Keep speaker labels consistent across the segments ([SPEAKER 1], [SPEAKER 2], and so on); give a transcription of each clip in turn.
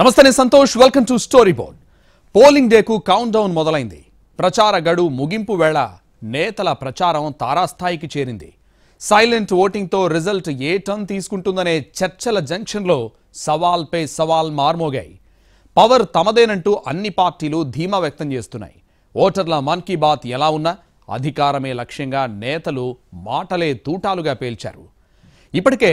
[SPEAKER 1] నమస్తే నేను Santosh welcome to story board polling డేకు కౌంట్ డౌన్ మొదలైంది ప్రచార గడువు ముగింపు వేళ నేతల ప్రచారం తారాస్థాయికి చేరింది సైలెంట్ ఓటింగ్తో రిజల్ట్ ఏ టర్న్ తీసుకుంటుందనే చర్చల జంక్షన్లో సవాల్ పే సవాల్ మార్మోగాయి పవర్ తమదేనంటూ అన్ని పార్టీలు ధీమా వ్యక్తం చేస్తున్నాయి ఓటర్ల మన్ కీ బాత్ ఎలా ఉన్నా అధికారమే లక్ష్యంగా నేతలు మాటలే తూటాలుగా పేల్చారు ఇప్పటికే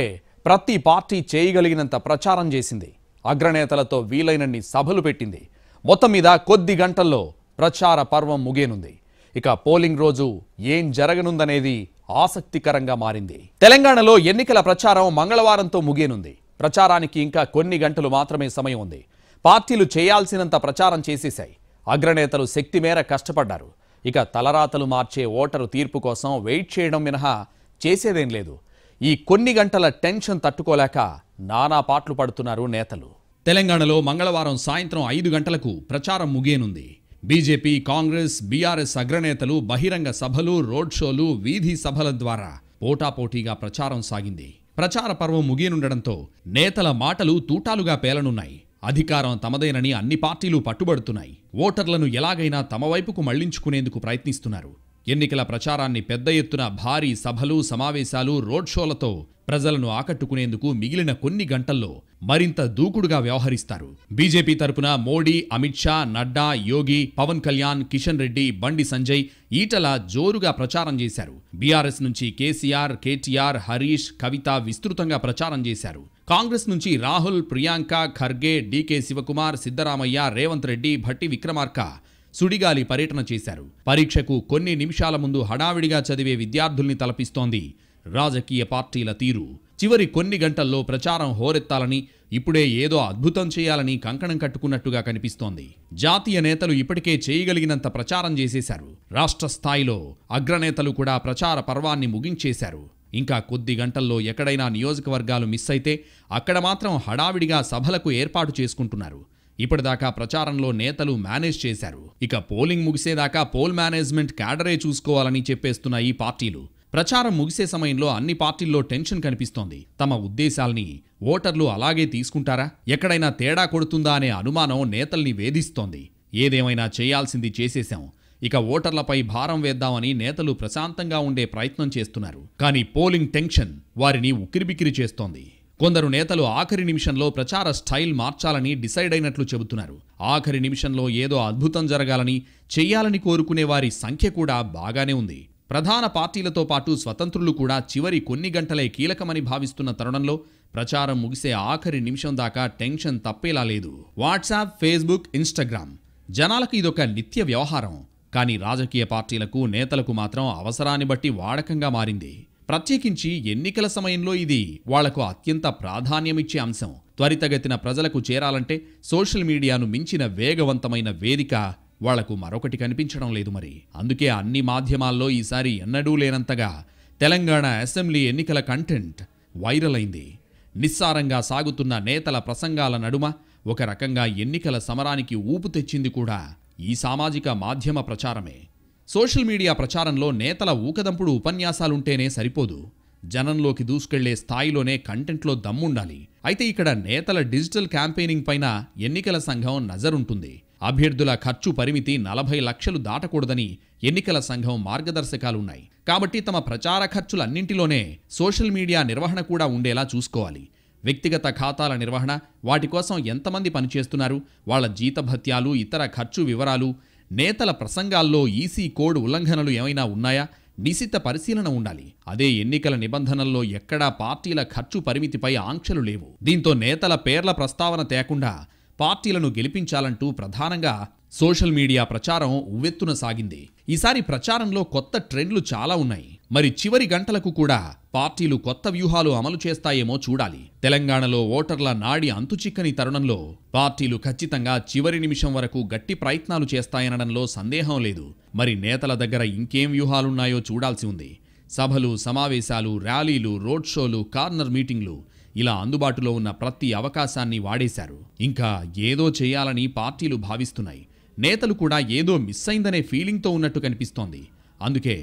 [SPEAKER 1] ప్రతి పార్టీ చేయగలిగినంత ప్రచారం చేసింది అగ్రనేతలతో వీలైనన్ని సభలు పెట్టింది మొత్తం మీద కొద్ది గంటల్లో ప్రచార పర్వం ముగేనుంది ఇక పోలింగ్ రోజు ఏం జరగనుందనేది ఆసక్తికరంగా మారింది తెలంగాణలో ఎన్నికల ప్రచారం మంగళవారంతో ముగేనుంది ప్రచారానికి ఇంకా కొన్ని గంటలు మాత్రమే సమయం ఉంది పార్టీలు చేయాల్సినంత ప్రచారం చేసేశాయి అగ్రనేతలు శక్తి మేర కష్టపడ్డారు ఇక తలరాతలు మార్చే ఓటరు తీర్పు కోసం వెయిట్ చేయడం మినహా చేసేదేం లేదు ఈ కొన్ని గంటల టెన్షన్ తట్టుకోలేక నానా పాట్లు పడుతున్నారు నేతలు తెలంగాణలో మంగళవారం సాయంత్రం ఐదు గంటలకు ప్రచారం ముగియనుంది బీజేపీ కాంగ్రెస్ బీఆర్ఎస్ అగ్రనేతలు బహిరంగ సభలు రోడ్ షోలు వీధి సభల ద్వారా పోటాపోటీగా ప్రచారం సాగింది ప్రచార పర్వం ముగియనుండడంతో నేతల మాటలు తూటాలుగా పేలనున్నాయి అధికారం తమదేనని అన్ని పార్టీలు పట్టుబడుతున్నాయి ఓటర్లను ఎలాగైనా తమ వైపుకు మళ్లించుకునేందుకు ప్రయత్నిస్తున్నారు ఎన్నికల ప్రచారాన్ని పెద్ద ఎత్తున భారీ సభలు సమావేశాలు రోడ్ షోలతో ప్రజలను ఆకట్టుకునేందుకు మిగిలిన కొన్ని గంటల్లో మరింత దూకుడుగా వ్యవహరిస్తారు బీజేపీ తరపున మోడీ అమిత్ షా నడ్డా యోగి పవన్ కళ్యాణ్ కిషన్ రెడ్డి బండి సంజయ్ ఈటల జోరుగా ప్రచారం చేశారు బీఆర్ఎస్ నుంచి కేసీఆర్ కేటీఆర్ హరీష్ కవిత విస్తృతంగా ప్రచారం చేశారు కాంగ్రెస్ నుంచి రాహుల్ ప్రియాంక ఖర్గే డీకే శివకుమార్ సిద్దరామయ్య రేవంత్ రెడ్డి భట్టి విక్రమార్క సుడిగాలి పర్యటన చేశారు పరీక్షకు కొన్ని నిమిషాల ముందు హడావిడిగా చదివే విద్యార్థుల్ని తలపిస్తోంది రాజకీయ పార్టీల తీరు చివరి కొన్ని గంటల్లో ప్రచారం హోరెత్తాలని ఇప్పుడే ఏదో అద్భుతం చేయాలని కంకణం కట్టుకున్నట్టుగా కనిపిస్తోంది జాతీయ నేతలు ఇప్పటికే చేయగలిగినంత ప్రచారం చేసేశారు రాష్ట్ర స్థాయిలో అగ్రనేతలు కూడా ప్రచార పర్వాన్ని ముగించేశారు ఇంకా కొద్ది గంటల్లో ఎక్కడైనా నియోజకవర్గాలు మిస్ అయితే అక్కడ మాత్రం హడావిడిగా సభలకు ఏర్పాటు చేసుకుంటున్నారు ఇప్పటిదాకా ప్రచారంలో నేతలు మేనేజ్ చేశారు ఇక పోలింగ్ ముగిసేదాకా పోల్ మేనేజ్మెంట్ క్యాడరే చూసుకోవాలని చెప్పేస్తున్న ఈ పార్టీలు ప్రచారం ముగిసే సమయంలో అన్ని పార్టీల్లో టెన్షన్ కనిపిస్తోంది తమ ఉద్దేశాల్ని ఓటర్లు అలాగే తీసుకుంటారా ఎక్కడైనా తేడా కొడుతుందా అనే అనుమానం నేతల్ని వేధిస్తోంది ఏదేమైనా చేయాల్సింది చేసేశాం ఇక ఓటర్లపై భారం వేద్దామని నేతలు ప్రశాంతంగా ఉండే ప్రయత్నం చేస్తున్నారు కానీ పోలింగ్ టెన్షన్ వారిని ఉక్కిరిబిక్కిరి చేస్తోంది కొందరు నేతలు ఆఖరి నిమిషంలో ప్రచార స్టైల్ మార్చాలని డిసైడ్ అయినట్లు చెబుతున్నారు ఆఖరి నిమిషంలో ఏదో అద్భుతం జరగాలని చెయ్యాలని కోరుకునే వారి సంఖ్య కూడా బాగానే ఉంది ప్రధాన పార్టీలతో పాటు స్వతంత్రులు కూడా చివరి కొన్ని గంటలే కీలకమని భావిస్తున్న తరుణంలో ప్రచారం ముగిసే ఆఖరి నిమిషం దాకా టెన్షన్ తప్పేలా లేదు వాట్సాప్ ఫేస్బుక్ ఇన్స్టాగ్రామ్ జనాలకు ఇదొక నిత్య వ్యవహారం కానీ రాజకీయ పార్టీలకు నేతలకు మాత్రం అవసరాన్ని బట్టి వాడకంగా మారింది ప్రత్యేకించి ఎన్నికల సమయంలో ఇది వాళ్లకు అత్యంత ప్రాధాన్యమిచ్చే అంశం త్వరితగతిన ప్రజలకు చేరాలంటే సోషల్ మీడియాను మించిన వేగవంతమైన వేదిక వాళ్లకు మరొకటి కనిపించడం లేదు మరి అందుకే అన్ని మాధ్యమాల్లో ఈసారి ఎన్నడూ లేనంతగా తెలంగాణ అసెంబ్లీ ఎన్నికల కంటెంట్ వైరల్ అయింది నిస్సారంగా సాగుతున్న నేతల ప్రసంగాల నడుమ ఒక రకంగా ఎన్నికల సమరానికి ఊపు తెచ్చింది కూడా ఈ సామాజిక మాధ్యమ ప్రచారమే సోషల్ మీడియా ప్రచారంలో నేతల ఊకదంపుడు ఉపన్యాసాలుంటేనే సరిపోదు జనంలోకి దూసుకెళ్లే స్థాయిలోనే కంటెంట్లో దమ్ముండాలి అయితే ఇక్కడ నేతల డిజిటల్ క్యాంపెయినింగ్ పైన ఎన్నికల సంఘం నజరుంటుంది అభ్యర్థుల ఖర్చు పరిమితి నలభై లక్షలు దాటకూడదని ఎన్నికల సంఘం మార్గదర్శకాలున్నాయి కాబట్టి తమ ప్రచార ఖర్చులన్నింటిలోనే సోషల్ మీడియా నిర్వహణ కూడా ఉండేలా చూసుకోవాలి వ్యక్తిగత ఖాతాల నిర్వహణ వాటి కోసం ఎంతమంది పనిచేస్తున్నారు వాళ్ల జీతభత్యాలు ఇతర ఖర్చు వివరాలు నేతల ప్రసంగాల్లో ఈసీ కోడ్ ఉల్లంఘనలు ఏమైనా ఉన్నాయా నిశిత పరిశీలన ఉండాలి అదే ఎన్నికల నిబంధనల్లో ఎక్కడా పార్టీల ఖర్చు పరిమితిపై ఆంక్షలు లేవు దీంతో నేతల పేర్ల ప్రస్తావన తేకుండా పార్టీలను గెలిపించాలంటూ ప్రధానంగా సోషల్ మీడియా ప్రచారం ఉవ్వెత్తున సాగింది ఈసారి ప్రచారంలో కొత్త ట్రెండ్లు చాలా ఉన్నాయి మరి చివరి గంటలకు కూడా పార్టీలు కొత్త వ్యూహాలు అమలు చేస్తాయేమో చూడాలి తెలంగాణలో ఓటర్ల నాడి అంతుచిక్కని తరుణంలో పార్టీలు ఖచ్చితంగా చివరి నిమిషం వరకు గట్టి ప్రయత్నాలు చేస్తాయనడంలో సందేహం లేదు మరి నేతల దగ్గర ఇంకేం వ్యూహాలున్నాయో చూడాల్సి ఉంది సభలు సమావేశాలు ర్యాలీలు రోడ్ షోలు కార్నర్ మీటింగ్లు ఇలా అందుబాటులో ఉన్న ప్రతి అవకాశాన్ని వాడేశారు ఇంకా ఏదో చేయాలని పార్టీలు భావిస్తున్నాయి నేతలు కూడా ఏదో మిస్ అయిందనే ఫీలింగ్తో ఉన్నట్టు కనిపిస్తోంది అందుకే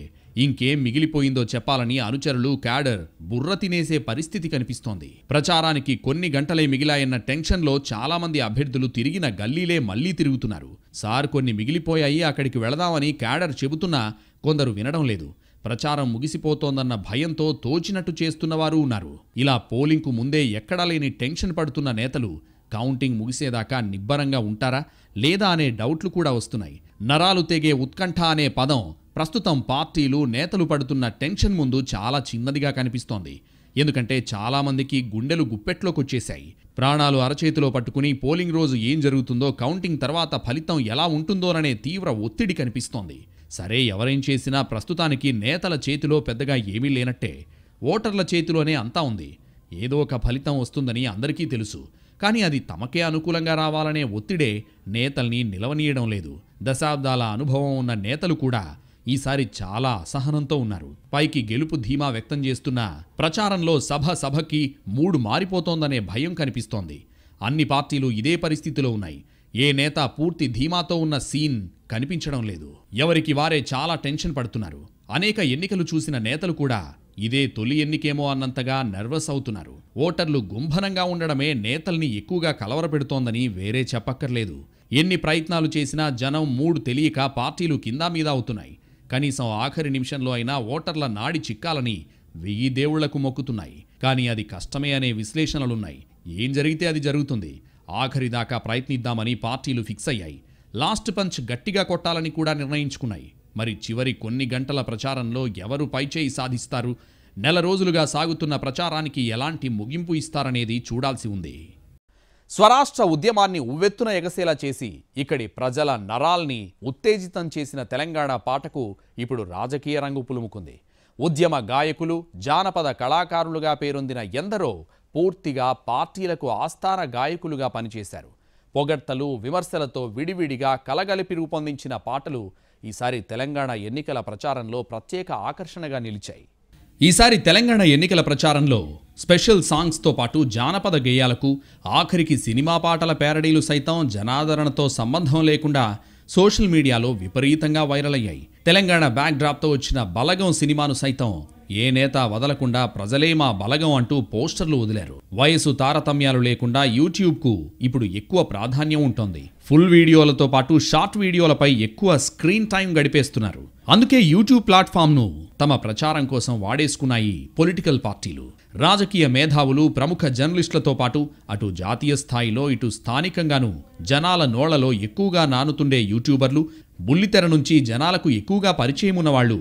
[SPEAKER 1] ఇంకేం మిగిలిపోయిందో చెప్పాలని అనుచరులు క్యాడర్ బుర్ర తినేసే పరిస్థితి కనిపిస్తోంది ప్రచారానికి కొన్ని గంటలే మిగిలాయన్న టెన్షన్లో చాలామంది అభ్యర్థులు తిరిగిన గల్లీలే మళ్లీ తిరుగుతున్నారు సార్ కొన్ని మిగిలిపోయాయి అక్కడికి వెళదామని క్యాడర్ చెబుతున్నా కొందరు వినడం లేదు ప్రచారం ముగిసిపోతోందన్న భయంతో తోచినట్టు చేస్తున్నవారు ఉన్నారు ఇలా పోలింగ్కు ముందే ఎక్కడా లేని టెన్షన్ పడుతున్న నేతలు కౌంటింగ్ ముగిసేదాకా నిబ్బరంగా ఉంటారా లేదా అనే డౌట్లు కూడా వస్తున్నాయి నరాలు తెగే ఉత్కంఠ అనే పదం ప్రస్తుతం పార్టీలు నేతలు పడుతున్న టెన్షన్ ముందు చాలా చిన్నదిగా కనిపిస్తోంది ఎందుకంటే చాలామందికి గుండెలు గుప్పెట్లోకొచ్చేశాయి ప్రాణాలు అరచేతిలో పట్టుకుని పోలింగ్ రోజు ఏం జరుగుతుందో కౌంటింగ్ తర్వాత ఫలితం ఎలా ఉంటుందోననే తీవ్ర ఒత్తిడి కనిపిస్తోంది సరే ఎవరేం చేసినా ప్రస్తుతానికి నేతల చేతిలో పెద్దగా ఏమీ లేనట్టే ఓటర్ల చేతిలోనే అంతా ఉంది ఏదో ఒక ఫలితం వస్తుందని అందరికీ తెలుసు కానీ అది తమకే అనుకూలంగా రావాలనే ఒత్తిడే నేతల్ని నిలవనీయడం లేదు దశాబ్దాల అనుభవం ఉన్న నేతలు కూడా ఈసారి చాలా అసహనంతో ఉన్నారు పైకి గెలుపు ధీమా వ్యక్తం చేస్తున్న ప్రచారంలో సభ సభకి మూడు మారిపోతోందనే భయం కనిపిస్తోంది అన్ని పార్టీలు ఇదే పరిస్థితిలో ఉన్నాయి ఏ నేత పూర్తి ధీమాతో ఉన్న సీన్ కనిపించడం లేదు ఎవరికి వారే చాలా టెన్షన్ పడుతున్నారు అనేక ఎన్నికలు చూసిన నేతలు కూడా ఇదే తొలి ఎన్నికేమో అన్నంతగా నర్వస్ అవుతున్నారు ఓటర్లు గుంభనంగా ఉండడమే నేతల్ని ఎక్కువగా కలవరపెడుతోందని వేరే చెప్పక్కర్లేదు ఎన్ని ప్రయత్నాలు చేసినా జనం మూడు తెలియక పార్టీలు కింద మీద అవుతున్నాయి కనీసం ఆఖరి నిమిషంలో అయినా ఓటర్ల నాడి చిక్కాలని వెయ్యి దేవుళ్లకు మొక్కుతున్నాయి కానీ అది కష్టమే అనే విశ్లేషణలున్నాయి ఏం జరిగితే అది జరుగుతుంది ఆఖరిదాకా ప్రయత్నిద్దామని పార్టీలు ఫిక్స్ అయ్యాయి లాస్ట్ పంచ్ గట్టిగా కొట్టాలని కూడా నిర్ణయించుకున్నాయి మరి చివరి కొన్ని గంటల ప్రచారంలో ఎవరు పైచేయి సాధిస్తారు నెల రోజులుగా సాగుతున్న ప్రచారానికి ఎలాంటి ముగింపు ఇస్తారనేది చూడాల్సి ఉంది స్వరాష్ట్ర ఉద్యమాన్ని ఉవ్వెత్తున ఎగసేలా చేసి ఇక్కడి ప్రజల నరాల్ని ఉత్తేజితం చేసిన తెలంగాణ పాటకు ఇప్పుడు రాజకీయ రంగు పులుముకుంది ఉద్యమ గాయకులు జానపద కళాకారులుగా పేరొందిన ఎందరో పూర్తిగా పార్టీలకు ఆస్థాన గాయకులుగా పనిచేశారు పొగడ్తలు విమర్శలతో విడివిడిగా కలగలిపి రూపొందించిన పాటలు ఈసారి తెలంగాణ ఎన్నికల ప్రచారంలో ప్రత్యేక ఆకర్షణగా నిలిచాయి ఈసారి తెలంగాణ ఎన్నికల ప్రచారంలో స్పెషల్ సాంగ్స్తో పాటు జానపద గేయాలకు ఆఖరికి సినిమా పాటల పేరడీలు సైతం జనాదరణతో సంబంధం లేకుండా సోషల్ మీడియాలో విపరీతంగా వైరల్ అయ్యాయి తెలంగాణ బ్యాక్ డ్రాప్తో వచ్చిన బలగం సినిమాను సైతం ఏ నేత వదలకుండా ప్రజలే మా బలగం అంటూ పోస్టర్లు వదిలారు వయసు తారతమ్యాలు లేకుండా యూట్యూబ్కు ఇప్పుడు ఎక్కువ ప్రాధాన్యం ఉంటుంది ఫుల్ వీడియోలతో పాటు షార్ట్ వీడియోలపై ఎక్కువ స్క్రీన్ టైం గడిపేస్తున్నారు అందుకే యూట్యూబ్ ప్లాట్ఫామ్ను తమ ప్రచారం కోసం వాడేసుకున్నాయి పొలిటికల్ పార్టీలు రాజకీయ మేధావులు ప్రముఖ జర్నలిస్టులతో పాటు అటు జాతీయ స్థాయిలో ఇటు స్థానికంగాను జనాల నోళ్లలో ఎక్కువగా నానుతుండే యూట్యూబర్లు బుల్లితెర నుంచి జనాలకు ఎక్కువగా పరిచయం ఉన్నవాళ్లు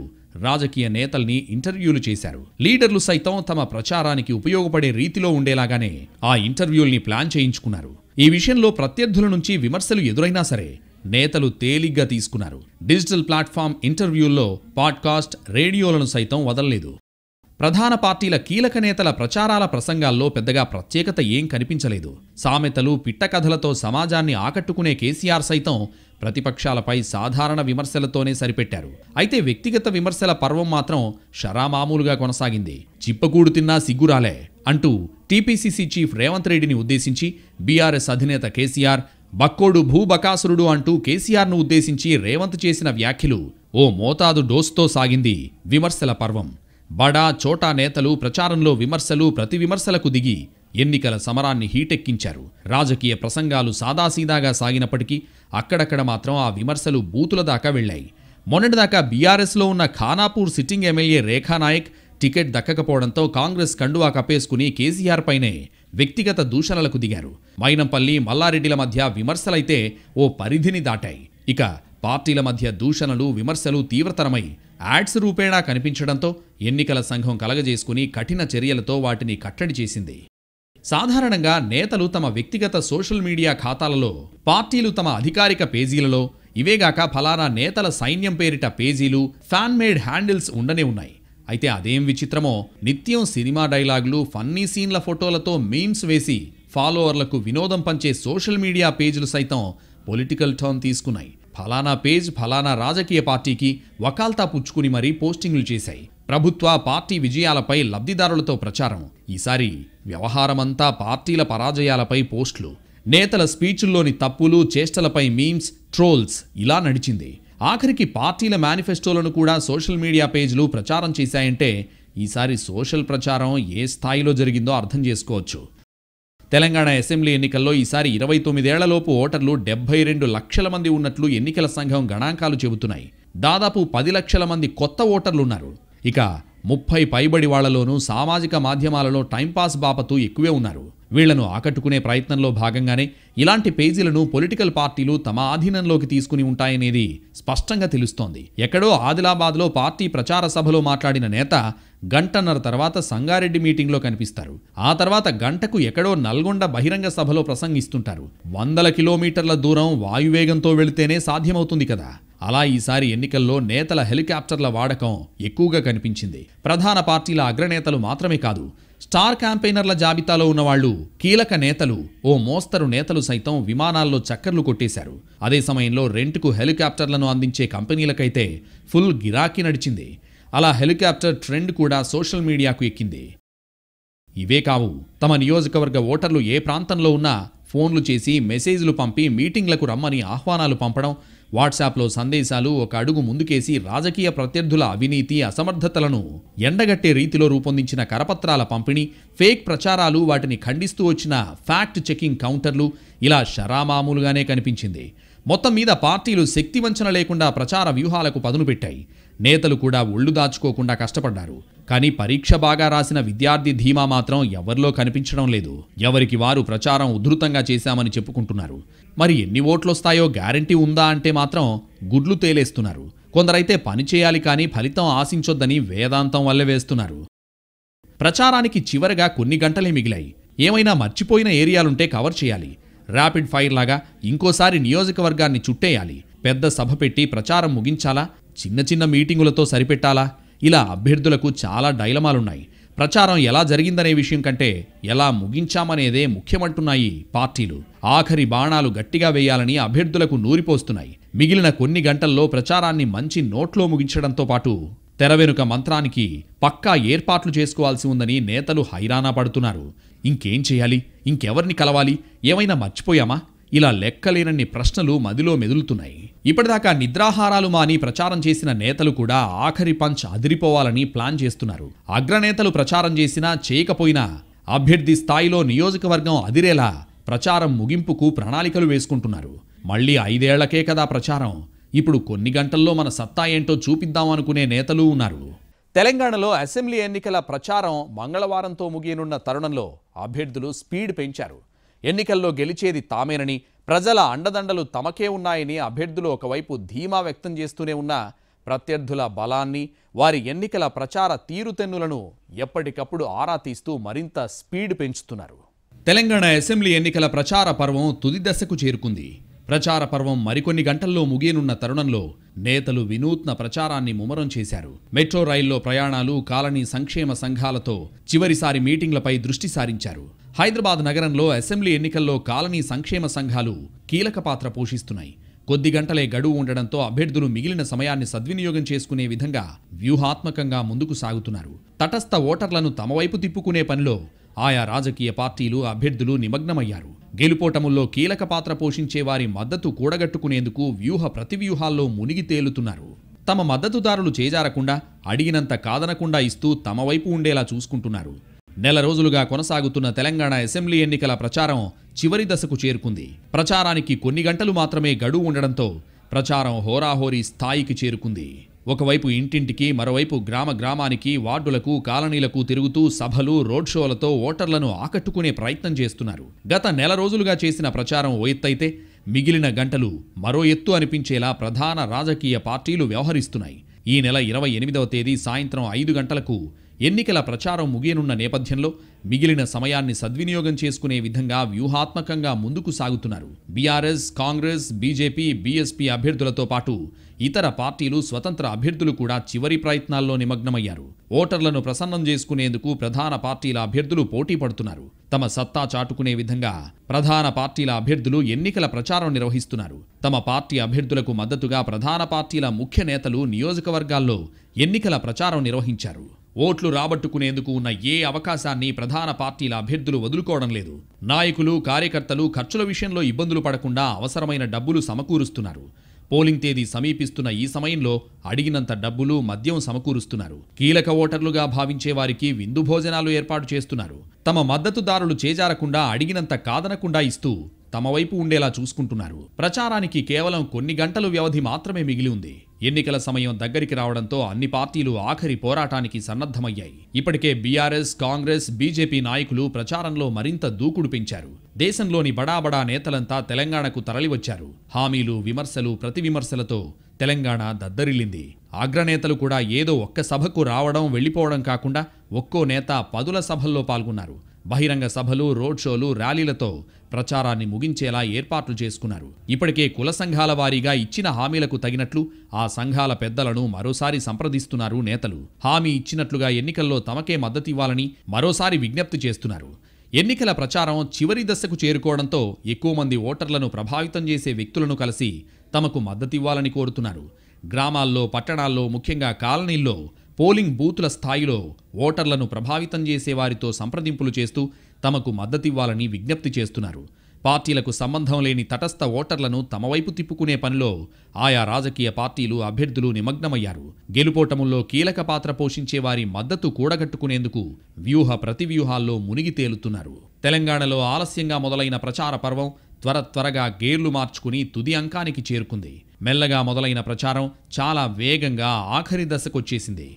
[SPEAKER 1] రాజకీయ నేతల్ని ఇంటర్వ్యూలు చేశారు లీడర్లు సైతం తమ ప్రచారానికి ఉపయోగపడే రీతిలో ఉండేలాగానే ఆ ఇంటర్వ్యూల్ని ప్లాన్ చేయించుకున్నారు ఈ విషయంలో ప్రత్యర్థుల నుంచి విమర్శలు ఎదురైనా సరే నేతలు తేలిగ్గా తీసుకున్నారు డిజిటల్ ప్లాట్ఫామ్ ఇంటర్వ్యూల్లో పాడ్కాస్ట్ రేడియోలను సైతం వదలలేదు ప్రధాన పార్టీల కీలక నేతల ప్రచారాల ప్రసంగాల్లో పెద్దగా ప్రత్యేకత ఏం కనిపించలేదు సామెతలు పిట్టకథలతో సమాజాన్ని ఆకట్టుకునే కేసీఆర్ సైతం ప్రతిపక్షాలపై సాధారణ విమర్శలతోనే సరిపెట్టారు అయితే వ్యక్తిగత విమర్శల పర్వం మాత్రం షరామామూలుగా కొనసాగింది చిప్పకూడు తిన్నా సిగ్గురాలే అంటూ టీపీసీసీ చీఫ్ రేవంత్ రెడ్డిని ఉద్దేశించి బీఆర్ఎస్ అధినేత కేసీఆర్ బక్కోడు భూబకాసురుడు అంటూ కేసీఆర్ను ఉద్దేశించి రేవంత్ చేసిన వ్యాఖ్యలు ఓ మోతాదు డోస్తో సాగింది విమర్శల పర్వం బడా చోటా నేతలు ప్రచారంలో విమర్శలు ప్రతి విమర్శలకు దిగి ఎన్నికల సమరాన్ని హీటెక్కించారు రాజకీయ ప్రసంగాలు సాదాసీదాగా సాగినప్పటికీ అక్కడక్కడ మాత్రం ఆ విమర్శలు బూతుల దాకా వెళ్లాయి మొన్నటిదాకా బీఆర్ఎస్లో ఉన్న Khanapur sitting MLA Rekha Naik ticket దక్కకపోవడంతో Congress కండువా కప్పేసుకుని కేసీఆర్ పైనే వ్యక్తిగత దూషణలకు దిగారు మైనంపల్లి మల్లారెడ్డిల మధ్య విమర్శలైతే ఓ పరిధిని దాటాయి ఇక పార్టీల మధ్య దూషణలు విమర్శలు తీవ్రతరమై యాడ్స్ రూపేణా కనిపించడంతో ఎన్నికల సంఘం కలగజేసుకుని కఠిన చర్యలతో వాటిని కట్టడి చేసింది సాధారణంగా నేతలు తమ వ్యక్తిగత సోషల్ మీడియా ఖాతాలలో పార్టీలు తమ అధికారిక పేజీలలో ఇవేగాక ఫలానా నేతల సైన్యం పేరిట పేజీలు ఫ్యాన్ మేడ్ హ్యాండిల్స్ ఉండనే ఉన్నాయి అయితే అదేం విచిత్రమో నిత్యం సినిమా డైలాగులు ఫన్నీ సీన్ల ఫోటోలతో మీమ్స్ వేసి ఫాలోవర్లకు వినోదం పంచే సోషల్ మీడియా పేజీలు సైతం పొలిటికల్ టర్న్ తీసుకున్నాయి ఫలానా పేజ్ ఫలానా రాజకీయ పార్టీకి వకాల్తా పుచ్చుకుని మరీ పోస్టింగ్లు చేశాయి ప్రభుత్వ పార్టీ విజయాలపై లబ్ధిదారులతో ప్రచారం ఈసారి వ్యవహారమంతా పార్టీల పరాజయాలపై పోస్టులు నేతల స్పీచ్ల్లోని తప్పులు చేష్టలపై మీమ్స్ ట్రోల్స్ ఇలా నడిచింది ఆఖరికి పార్టీల మేనిఫెస్టోలను కూడా సోషల్ మీడియా పేజ్లు ప్రచారం చేశాయంటే ఈసారి సోషల్ ప్రచారం ఏ స్థాయిలో జరిగిందో అర్థం చేసుకోవచ్చు తెలంగాణ అసెంబ్లీ ఎన్నికల్లో ఈసారి ఇరవై తొమ్మిదేళ్లలోపు ఓటర్లు డెబ్బై రెండు లక్షల మంది ఉన్నట్లు ఎన్నికల సంఘం గణాంకాలు చెబుతున్నాయి దాదాపు పది లక్షల మంది కొత్త ఓటర్లున్నారు ఇక ముప్పై పైబడి వాళ్లలోనూ సామాజిక మాధ్యమాలలో టైంపాస్ బాపతూ ఎక్కువే ఉన్నారు వీళ్లను ఆకట్టుకునే ప్రయత్నంలో భాగంగానే ఇలాంటి పేజీలను పొలిటికల్ పార్టీలు తమ ఆధీనంలోకి తీసుకుని ఉంటాయనేది స్పష్టంగా తెలుస్తోంది ఎక్కడో ఆదిలాబాద్లో పార్టీ ప్రచార సభలో మాట్లాడిన నేత గంటన్నర తర్వాత సంగారెడ్డి మీటింగ్లో కనిపిస్తారు ఆ తర్వాత గంటకు ఎక్కడో నల్గొండ బహిరంగ సభలో ప్రసంగిస్తుంటారు వందల కిలోమీటర్ల దూరం వాయువేగంతో వెళితేనే సాధ్యమవుతుంది కదా అలా ఈసారి ఎన్నికల్లో నేతల హెలికాప్టర్ల వాడకం ఎక్కువగా కనిపించింది ప్రధాన పార్టీల అగ్రనేతలు మాత్రమే కాదు స్టార్ క్యాంపెయినర్ల జాబితాలో ఉన్నవాళ్లు కీలక నేతలు ఓ మోస్తరు నేతలు సైతం విమానాల్లో చక్కర్లు కొట్టేశారు అదే సమయంలో రెంట్కు హెలికాప్టర్లను అందించే కంపెనీలకైతే ఫుల్ గిరాకీ నడిచింది అలా హెలికాప్టర్ ట్రెండ్ కూడా సోషల్ మీడియాకు ఎక్కింది ఇవే కావు తమ నియోజకవర్గ ఓటర్లు ఏ ప్రాంతంలో ఉన్నా ఫోన్లు చేసి మెసేజ్లు పంపి మీటింగ్లకు రమ్మని ఆహ్వానాలు పంపడం వాట్సాప్లో సందేశాలు ఒక అడుగు ముందుకేసి రాజకీయ ప్రత్యర్థుల అవినీతి అసమర్థతలను ఎండగట్టే రీతిలో రూపొందించిన కరపత్రాల పంపిణీ ఫేక్ ప్రచారాలు వాటిని ఖండిస్తూ వచ్చిన ఫ్యాక్ట్ చెకింగ్ కౌంటర్లు ఇలా షరామామూలుగానే కనిపించింది మొత్తం మీద పార్టీలు శక్తివంచన లేకుండా ప్రచార వ్యూహాలకు పదును పెట్టాయి నేతలు కూడా ఒళ్ళు దాచుకోకుండా కష్టపడ్డారు కానీ పరీక్ష బాగా రాసిన విద్యార్థి ధీమా మాత్రం ఎవరిలో కనిపించడం లేదు ఎవరికి వారు ప్రచారం ఉధృతంగా చేశామని చెప్పుకుంటున్నారు మరి ఎన్ని ఓట్లొస్తాయో గ్యారంటీ ఉందా అంటే మాత్రం గుడ్లు తేలేస్తున్నారు కొందరైతే పని చేయాలి కానీ ఫలితం ఆశించొద్దని వేదాంతం వల్లే వేస్తున్నారు ప్రచారానికి చివరగా కొన్ని గంటలే మిగిలాయి ఏమైనా మర్చిపోయిన ఏరియాలుంటే కవర్ చేయాలి ర్యాపిడ్ ఫైర్ లాగా ఇంకోసారి నియోజకవర్గాన్ని చుట్టేయాలి పెద్ద సభ పెట్టి ప్రచారం ముగించాలా చిన్న చిన్న మీటింగులతో సరిపెట్టాలా ఇలా అభ్యర్థులకు చాలా డైలమాలున్నాయి ప్రచారం ఎలా జరిగిందనే విషయం కంటే ఎలా ముగించామనేదే ముఖ్యమంటున్నాయి పార్టీలు ఆఖరి బాణాలు గట్టిగా వేయాలని అభ్యర్థులకు నూరిపోస్తున్నాయి మిగిలిన కొన్ని గంటల్లో ప్రచారాన్ని మంచి నోట్లో ముగించడంతో పాటు తెర వెనుక మంత్రానికి పక్కా ఏర్పాట్లు చేసుకోవాల్సి ఉందని నేతలు హైరానా పడుతున్నారు ఇంకేం చేయాలి ఇంకెవరిని కలవాలి ఏమైనా మర్చిపోయామా ఇలా లెక్కలేనన్ని ప్రశ్నలు మదిలో మెదులుతున్నాయి ఇప్పటిదాకా నిద్రాహారాలు మాని ప్రచారం చేసిన నేతలు కూడా ఆఖరి పంచ్ అదిరిపోవాలని ప్లాన్ చేస్తున్నారు అగ్రనేతలు ప్రచారం చేసినా చేయకపోయినా అభ్యర్థి స్థాయిలో నియోజకవర్గం అదిరేలా ప్రచారం ముగింపుకు ప్రణాళికలు వేసుకుంటున్నారు మళ్ళీ ఐదేళ్లకే కదా ప్రచారం ఇప్పుడు కొన్ని గంటల్లో మన సత్తా ఏంటో చూపిద్దామనుకునే నేతలు ఉన్నారు తెలంగాణలో అసెంబ్లీ ఎన్నికల ప్రచారం మంగళవారంతో ముగియనున్న తరుణంలో అభ్యర్థులు స్పీడ్ పెంచారు ఎన్నికల్లో గెలిచేది తామేనని ప్రజల అండదండలు తమకే ఉన్నాయని అభ్యర్థులు ఒకవైపు ధీమా వ్యక్తం చేస్తూనే ఉన్నా ప్రత్యర్థుల బలాన్ని వారి ఎన్నికల ప్రచార తీరుతెన్నులను ఎప్పటికప్పుడు ఆరా తీస్తూ మరింత స్పీడ్ పెంచుతున్నారు తెలంగాణ అసెంబ్లీ ఎన్నికల ప్రచార పర్వం తుది దశకు చేరుకుంది ప్రచార పర్వం మరికొన్ని గంటల్లో ముగియనున్న తరుణంలో నేతలు వినూత్న ప్రచారాన్ని ముమ్మరం చేశారు మెట్రో రైల్లో ప్రయాణాలు కాలనీ సంక్షేమ సంఘాలతో చివరిసారి మీటింగ్లపై దృష్టి సారించారు హైదరాబాద్ నగరంలో అసెంబ్లీ ఎన్నికల్లో కాలనీ సంక్షేమ సంఘాలు కీలక పాత్ర పోషిస్తున్నాయి కొద్ది గంటలే గడువు ఉండడంతో అభ్యర్థులు మిగిలిన సమయాన్ని సద్వినియోగం చేసుకునే విధంగా వ్యూహాత్మకంగా ముందుకు సాగుతున్నారు తటస్థ ఓటర్లను తమ వైపు తిప్పుకునే పనిలో ఆయా రాజకీయ పార్టీలు అభ్యర్థులు నిమగ్నమయ్యారు గెలుపోటముల్లో కీలక పాత్ర పోషించే వారి మద్దతు కూడగట్టుకునేందుకు వ్యూహ ప్రతివ్యూహాల్లో మునిగి తేలుతున్నారు తమ మద్దతుదారులు చేజారకుండా అడిగినంత కాదనకుండా ఇస్తూ తమ వైపు ఉండేలా చూసుకుంటున్నారు నెల రోజులుగా కొనసాగుతున్న తెలంగాణ అసెంబ్లీ ఎన్నికల ప్రచారం చివరి దశకు చేరుకుంది ప్రచారానికి కొన్ని గంటలు మాత్రమే గడువు ఉండడంతో ప్రచారం హోరాహోరీ స్థాయికి చేరుకుంది ఒకవైపు ఇంటింటికి మరోవైపు గ్రామ గ్రామానికి వార్డులకు కాలనీలకు తిరుగుతూ సభలు రోడ్ షోలతో ఓటర్లను ఆకట్టుకునే ప్రయత్నం చేస్తున్నారు గత నెల రోజులుగా చేసిన ప్రచారం ఓ ఎత్తైతే మిగిలిన గంటలు మరో ఎత్తు అనిపించేలా ప్రధాన రాజకీయ పార్టీలు వ్యవహరిస్తున్నాయి ఈ నెల ఇరవై ఎనిమిదవ తేదీ సాయంత్రం ఐదు గంటలకు ఎన్నికల ప్రచారం ముగియనున్న నేపథ్యంలో మిగిలిన సమయాన్ని సద్వినియోగం చేసుకునే విధంగా వ్యూహాత్మకంగా ముందుకు సాగుతున్నారు బీఆర్ఎస్ కాంగ్రెస్ బీజేపీ బీఎస్పీ అభ్యర్థులతో పాటు ఇతర పార్టీలు స్వతంత్ర అభ్యర్థులు కూడా చివరి ప్రయత్నాల్లో నిమగ్నమయ్యారు ఓటర్లను ప్రసన్నం చేసుకునేందుకు ప్రధాన పార్టీల అభ్యర్థులు పోటీ పడుతున్నారు తమ సత్తా చాటుకునే విధంగా ప్రధాన పార్టీల అభ్యర్థులు ఎన్నికల ప్రచారం నిర్వహిస్తున్నారు తమ పార్టీ అభ్యర్థులకు మద్దతుగా ప్రధాన పార్టీల ముఖ్య నేతలు నియోజకవర్గాల్లో ఎన్నికల ప్రచారం నిర్వహించారు ఓట్లు రాబట్టుకునేందుకు ఉన్న ఏ అవకాశాన్ని ప్రధాన పార్టీల అభ్యర్థులు వదులుకోవడం లేదు నాయకులు కార్యకర్తలు ఖర్చుల విషయంలో ఇబ్బందులు పడకుండా అవసరమైన డబ్బులు సమకూరుస్తున్నారు పోలింగ్ తేదీ సమీపిస్తున్న ఈ సమయంలో అడిగినంత డబ్బులు మద్యం సమకూరుస్తున్నారు కీలక ఓటర్లుగా భావించే వారికి విందు భోజనాలు ఏర్పాటు చేస్తున్నారు తమ మద్దతుదారులు చేజారకుండా అడిగినంత కాదనకుండా ఇస్తూ తమ వైపు ఉండేలా చూసుకుంటున్నారు ప్రచారానికి కేవలం కొన్ని గంటలు వ్యవధి మాత్రమే మిగిలి ఉంది ఎన్నికల సమయం దగ్గరికి రావడంతో అన్ని పార్టీలు ఆఖరి పోరాటానికి సన్నద్ధమయ్యాయి ఇప్పటికే బీఆర్ఎస్ కాంగ్రెస్ బీజేపీ నాయకులు ప్రచారంలో మరింత దూకుడు పెంచారు దేశంలోని బడాబడా నేతలంతా తెలంగాణకు తరలివచ్చారు హామీలు విమర్శలు ప్రతి విమర్శలతో తెలంగాణ దద్దరిల్లింది అగ్రనేతలు కూడా ఏదో ఒక్క సభకు రావడం వెళ్ళిపోవడం కాకుండా ఒక్కో నేత పదుల సభల్లో పాల్గొన్నారు బహిరంగ సభలు రోడ్ షోలు ర్యాలీలతో ప్రచారాన్ని ముగించేలా ఏర్పాట్లు చేసుకున్నారు ఇప్పటికే కుల సంఘాల వారీగా ఇచ్చిన హామీలకు తగినట్లు ఆ సంఘాల పెద్దలను మరోసారి సంప్రదిస్తున్నారు నేతలు హామీ ఇచ్చినట్లుగా ఎన్నికల్లో తమకే మద్దతివ్వాలని మరోసారి విజ్ఞప్తి చేస్తున్నారు ఎన్నికల ప్రచారం చివరి దశకు చేరుకోవడంతో ఎక్కువ మంది ఓటర్లను ప్రభావితం చేసే వ్యక్తులను కలిసి తమకు మద్దతివ్వాలని కోరుతున్నారు గ్రామాల్లో పట్టణాల్లో ముఖ్యంగా కాలనీల్లో పోలింగ్ బూతుల స్థాయిలో ఓటర్లను ప్రభావితం చేసే వారితో సంప్రదింపులు చేస్తూ తమకు మద్దతివ్వాలని విజ్ఞప్తి చేస్తున్నారు పార్టీలకు సంబంధం లేని తటస్థ ఓటర్లను తమవైపు తిప్పుకునే పనిలో ఆయా రాజకీయ పార్టీలు అభ్యర్థులు నిమగ్నమయ్యారు గెలుపోటముల్లో కీలక పాత్ర పోషించే వారి మద్దతు కూడగట్టుకునేందుకు వ్యూహ ప్రతివ్యూహాల్లో మునిగి తేలుతున్నారు తెలంగాణలో ఆలస్యంగా మొదలైన ప్రచార పర్వం త్వర త్వరగా గేర్లు మార్చుకుని తుది అంకానికి చేరుకుంది మెల్లగా మొదలైన ప్రచారం చాలా వేగంగా ఆఖరి దశకొచ్చేసింది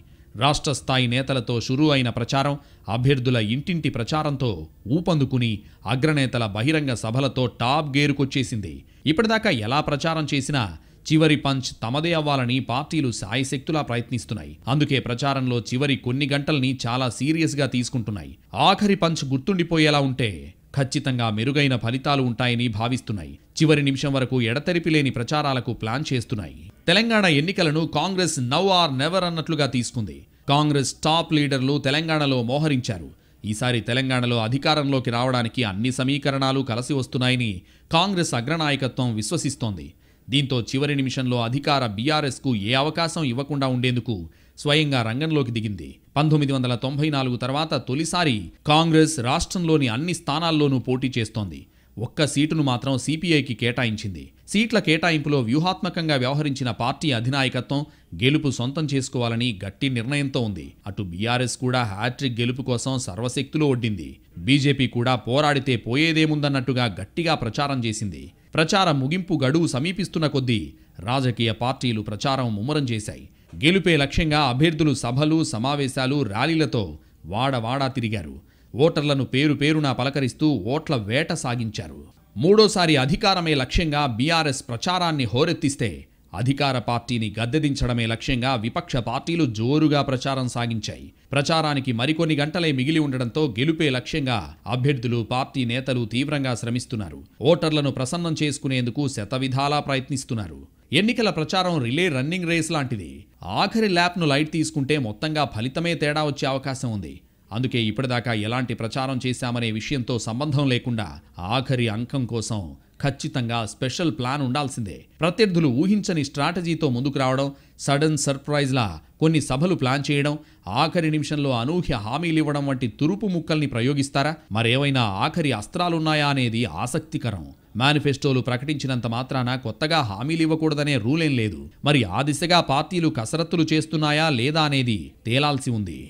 [SPEAKER 1] రాష్ట్ర స్థాయి నేతలతో షురూ అయిన ప్రచారం అభ్యర్థుల ఇంటింటి ప్రచారంతో ఊపందుకుని అగ్రనేతల బహిరంగ సభలతో టాప్ గేరుకొచ్చేసింది ఇప్పటిదాకా ఎలా ప్రచారం చేసినా చివరి పంచ్ తమదే అవ్వాలని పార్టీలు సాయశక్తులా ప్రయత్నిస్తున్నాయి అందుకే ప్రచారంలో చివరి కొన్ని గంటల్ని చాలా సీరియస్గా తీసుకుంటున్నాయి ఆఖరి పంచ్ గుర్తుండిపోయేలా ఉంటే ఖచ్చితంగా మెరుగైన ఫలితాలు ఉంటాయని భావిస్తున్నాయి చివరి నిమిషం వరకు ఎడతెరిపి లేని ప్రచారాలకు ప్లాన్ చేస్తున్నాయి తెలంగాణ ఎన్నికలను కాంగ్రెస్ నవ్ ఆర్ నెవర్ అన్నట్లుగా తీసుకుంది కాంగ్రెస్ టాప్ లీడర్లు తెలంగాణలో మోహరించారు ఈసారి తెలంగాణలో అధికారంలోకి రావడానికి అన్ని సమీకరణాలు కలిసి వస్తున్నాయని కాంగ్రెస్ అగ్రనాయకత్వం విశ్వసిస్తోంది దీంతో చివరి నిమిషంలో అధికార బీఆర్ఎస్కు ఏ అవకాశం ఇవ్వకుండా ఉండేందుకు స్వయంగా రంగంలోకి దిగింది పంతొమ్మిది వందల తొంభై నాలుగు తర్వాత తొలిసారి కాంగ్రెస్ రాష్ట్రంలోని అన్ని స్థానాల్లోనూ పోటీ చేస్తోంది ఒక్క సీటును మాత్రం సిపిఐకి కేటాయించింది సీట్ల కేటాయింపులో వ్యూహాత్మకంగా వ్యవహరించిన పార్టీ అధినాయకత్వం గెలుపు సొంతం చేసుకోవాలని గట్టి నిర్ణయంతో ఉంది అటు బీఆర్ఎస్ కూడా హ్యాట్రిక్ గెలుపు కోసం సర్వశక్తులు ఒడ్డింది బీజేపీ కూడా పోరాడితే పోయేదేముందన్నట్టుగా గట్టిగా ప్రచారం చేసింది ప్రచారం ముగింపు గడువు సమీపిస్తున్న కొద్దీ రాజకీయ పార్టీలు ప్రచారం ముమ్మరం చేశాయి గెలుపే లక్ష్యంగా అభ్యర్థులు సభలు సమావేశాలు ర్యాలీలతో వాడవాడా తిరిగారు ఓటర్లను పేరు పేరున పలకరిస్తూ ఓట్ల వేట సాగించారు మూడోసారి అధికారమే లక్ష్యంగా బీఆర్ఎస్ ప్రచారాన్ని హోరెత్తిస్తే అధికార పార్టీని గద్దెదించడమే లక్ష్యంగా విపక్ష పార్టీలు జోరుగా ప్రచారం సాగించాయి ప్రచారానికి మరికొన్ని గంటలే మిగిలి ఉండడంతో గెలుపే లక్ష్యంగా అభ్యర్థులు పార్టీ నేతలు తీవ్రంగా శ్రమిస్తున్నారు ఓటర్లను ప్రసన్నం చేసుకునేందుకు శతవిధాలా ప్రయత్నిస్తున్నారు ఎన్నికల ప్రచారం రిలే రన్నింగ్ రేస్ లాంటిది ఆఖరి ల్యాప్ను లైట్ తీసుకుంటే మొత్తంగా ఫలితమే తేడా వచ్చే అవకాశం ఉంది అందుకే ఇప్పటిదాకా ఎలాంటి ప్రచారం చేశామనే విషయంతో సంబంధం లేకుండా ఆఖరి అంకం కోసం ఖచ్చితంగా స్పెషల్ ప్లాన్ ఉండాల్సిందే ప్రత్యర్థులు ఊహించని స్ట్రాటజీతో ముందుకు రావడం సడన్ సర్ప్రైజ్లా కొన్ని సభలు ప్లాన్ చేయడం ఆఖరి నిమిషంలో అనూహ్య హామీలు ఇవ్వడం వంటి తురుపు ముక్కల్ని ప్రయోగిస్తారా మరేవైనా ఆఖరి అస్త్రాలున్నాయా అనేది ఆసక్తికరం మేనిఫెస్టోలు ప్రకటించినంత మాత్రాన కొత్తగా హామీలు ఇవ్వకూడదనే రూలేం లేదు మరి ఆ దిశగా పార్టీలు కసరత్తులు చేస్తున్నాయా లేదా అనేది తేలాల్సి ఉంది